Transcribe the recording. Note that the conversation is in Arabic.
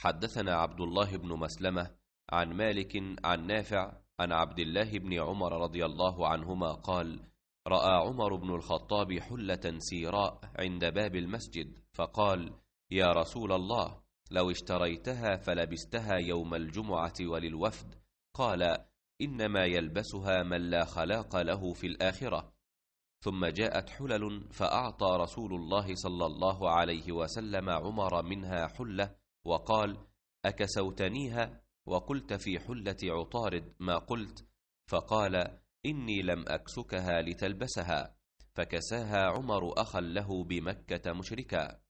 حدثنا عبد الله بن مسلمة عن مالك عن نافع عن عبد الله بن عمر رضي الله عنهما قال رأى عمر بن الخطاب حلة سيراء عند باب المسجد فقال يا رسول الله لو اشتريتها فلبستها يوم الجمعة وللوفد قال إنما يلبسها من لا خلاق له في الآخرة ثم جاءت حلل فأعطى رسول الله صلى الله عليه وسلم عمر منها حلة وقال أكسوتنيها وقلت في حلة عطارد ما قلت فقال إني لم أكسكها لتلبسها فكساها عمر أخا له بمكة مشركا